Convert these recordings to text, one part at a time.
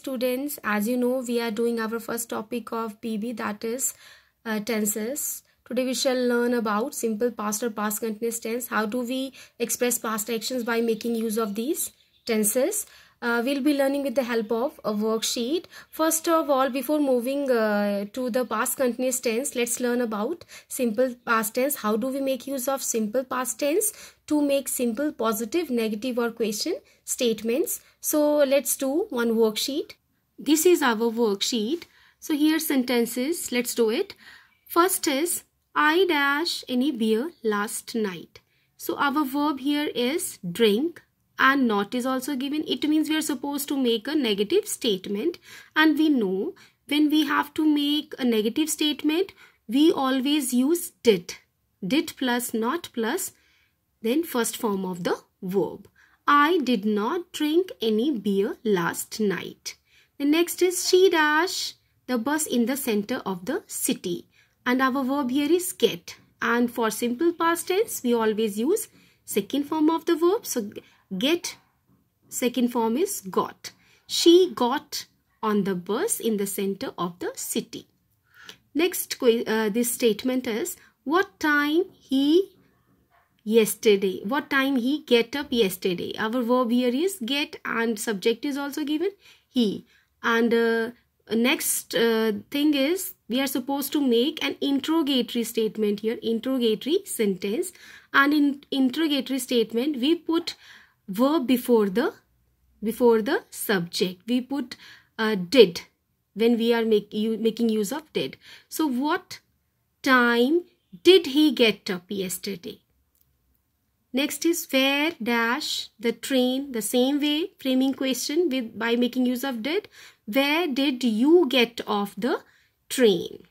students, as you know, we are doing our first topic of PB that is uh, tenses. Today we shall learn about simple past or past continuous tense. How do we express past actions by making use of these tenses? uh, we'll be learning with the help of a worksheet. First of all, before moving uh, to the past continuous tense, let's learn about simple past tense. How do we make use of simple past tense to make simple positive, negative or question statements? So let's do one worksheet. This is our worksheet. So here sentences. Let's do it. First is I dash any beer last night. So our verb here is drink and not is also given. It means we are supposed to make a negative statement and we know when we have to make a negative statement, we always use did. Did plus not plus then first form of the verb. I did not drink any beer last night. The next is she dash the bus in the center of the city and our verb here is get and for simple past tense we always use second form of the verb so get second form is got she got on the bus in the center of the city next uh, this statement is what time he yesterday what time he get up yesterday our verb here is get and subject is also given he and uh, next uh, thing is we are supposed to make an interrogatory statement here interrogatory sentence and in interrogatory statement we put verb before the before the subject. We put uh, did when we are make, making use of did. So what time did he get up yesterday? Next is where dash the train the same way framing question with by making use of did. Where did you get off the train?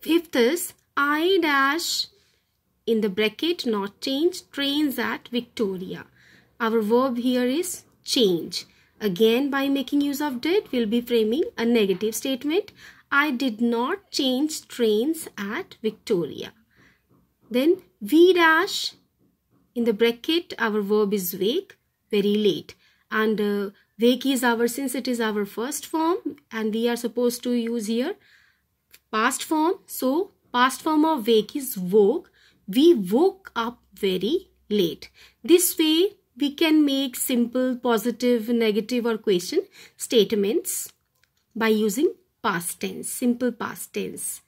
Fifth is I dash in the bracket not change trains at Victoria. Our verb here is change. Again by making use of did we'll be framing a negative statement. I did not change trains at Victoria. Then V dash in the bracket our verb is wake very late and uh, wake is our since it is our first form and we are supposed to use here past form so past form of wake is woke we woke up very late. This way, we can make simple positive, negative or question statements by using past tense, simple past tense.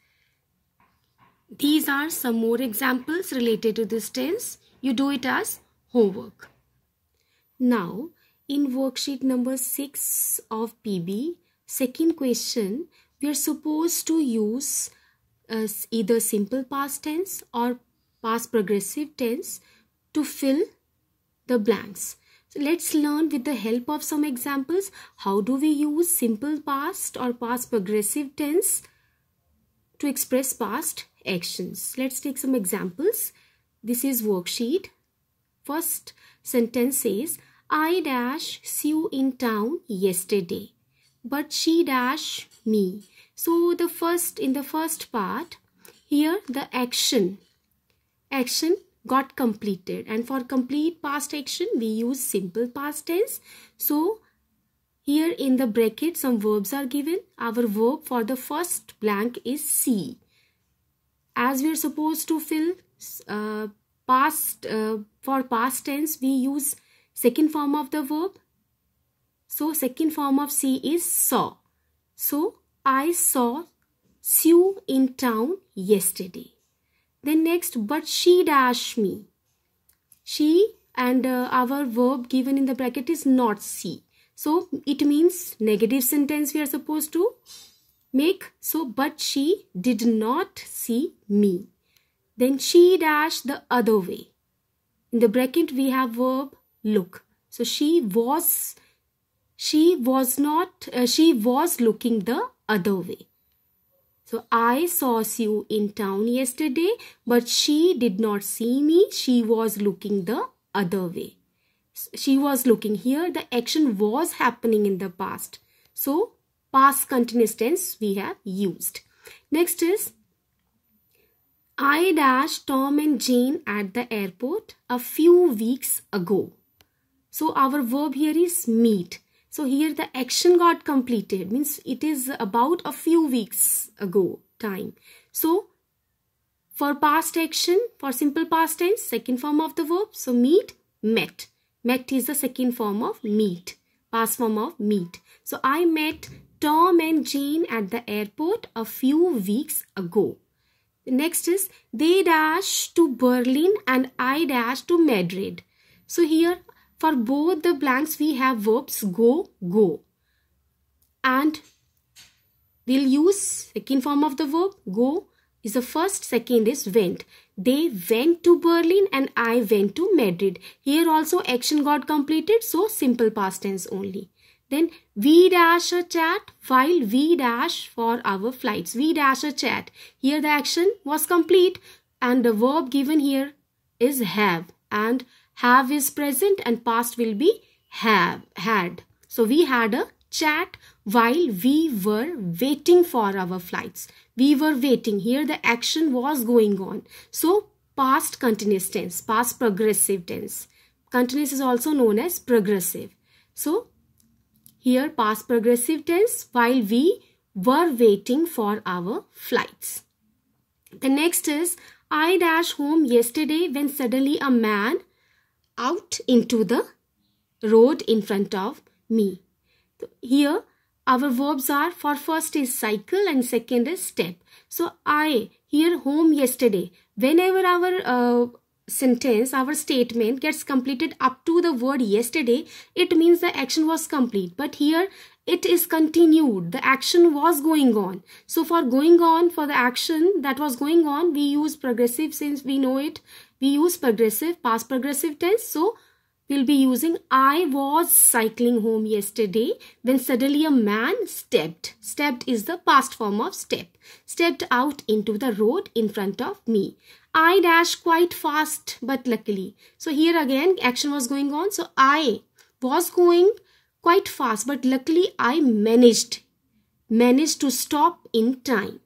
These are some more examples related to this tense. You do it as homework. Now, in worksheet number 6 of PB, second question, we are supposed to use uh, either simple past tense or past progressive tense to fill the blanks. So let's learn with the help of some examples how do we use simple past or past progressive tense to express past actions. Let's take some examples. This is worksheet. First sentence says, I dash in town yesterday, but she dash me. So the first in the first part, here the action action got completed and for complete past action we use simple past tense so here in the bracket some verbs are given our verb for the first blank is see as we are supposed to fill uh, past uh, for past tense we use second form of the verb so second form of see is saw so i saw sue in town yesterday then next, but she dash me. She and uh, our verb given in the bracket is not see. So it means negative sentence we are supposed to make. So but she did not see me. Then she dash the other way. In the bracket we have verb look. So she was she was not uh, she was looking the other way so I saw Sue in town yesterday, but she did not see me. She was looking the other way. She was looking here. The action was happening in the past. So past continuous tense we have used. Next is I dashed Tom and Jane at the airport a few weeks ago. So our verb here is meet. So here the action got completed means it is about a few weeks ago time. So for past action, for simple past tense, second form of the verb. So meet, met. Met is the second form of meet, past form of meet. So I met Tom and Jane at the airport a few weeks ago. Next is they dash to Berlin and I dash to Madrid. So here for both the blanks, we have verbs go, go. And we'll use second form of the verb go is the first, second is went. They went to Berlin and I went to Madrid. Here also action got completed, so simple past tense only. Then we dash a chat while we dash for our flights. We dash a chat. Here the action was complete and the verb given here is have and have is present and past will be have, had. So we had a chat while we were waiting for our flights. We were waiting. Here the action was going on. So past continuous tense, past progressive tense. Continuous is also known as progressive. So here past progressive tense while we were waiting for our flights. The next is I dash home yesterday when suddenly a man out into the road in front of me. So here our verbs are for first is cycle and second is step. So I here home yesterday. Whenever our uh, sentence, our statement gets completed up to the word yesterday, it means the action was complete. But here it is continued. The action was going on. So for going on, for the action that was going on, we use progressive since we know it we use progressive, past progressive tense. So, we'll be using I was cycling home yesterday when suddenly a man stepped. Stepped is the past form of step. Stepped out into the road in front of me. I dashed quite fast but luckily. So here again action was going on. So I was going quite fast but luckily I managed. Managed to stop in time.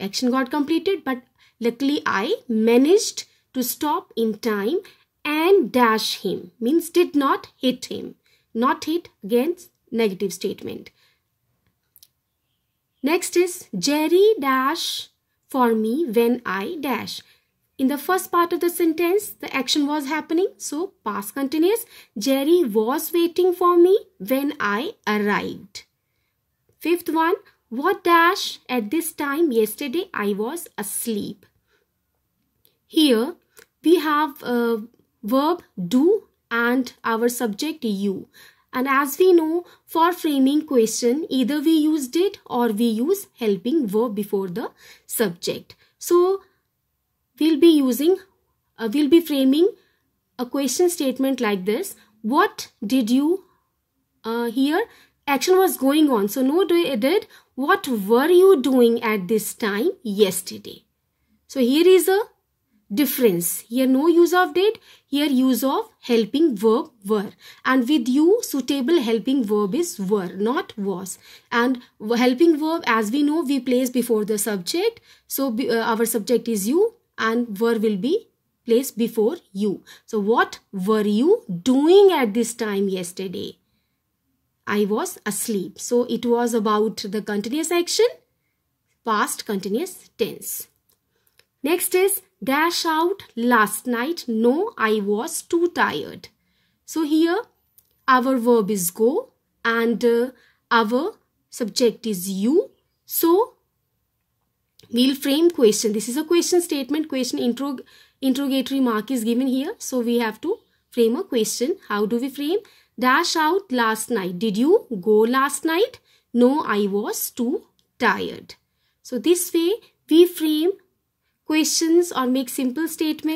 Action got completed but luckily I managed to stop in time and dash him means did not hit him. Not hit against negative statement. Next is Jerry dash for me when I dash. In the first part of the sentence, the action was happening. So, past continuous. Jerry was waiting for me when I arrived. Fifth one. What dash at this time yesterday I was asleep. Here, we have a uh, verb do and our subject you. And as we know, for framing question, either we used it or we use helping verb before the subject. So, we'll be using, uh, we'll be framing a question statement like this. What did you uh, here? Action was going on. So, no did. What were you doing at this time yesterday? So, here is a difference. Here no use of did, here use of helping verb were. And with you, suitable helping verb is were, not was. And helping verb, as we know, we place before the subject. So uh, our subject is you and were will be placed before you. So what were you doing at this time yesterday? I was asleep. So it was about the continuous action, past continuous tense. Next is dash out last night no i was too tired so here our verb is go and uh, our subject is you so we'll frame question this is a question statement question interrogatory mark is given here so we have to frame a question how do we frame dash out last night did you go last night no i was too tired so this way we frame questions or make simple statements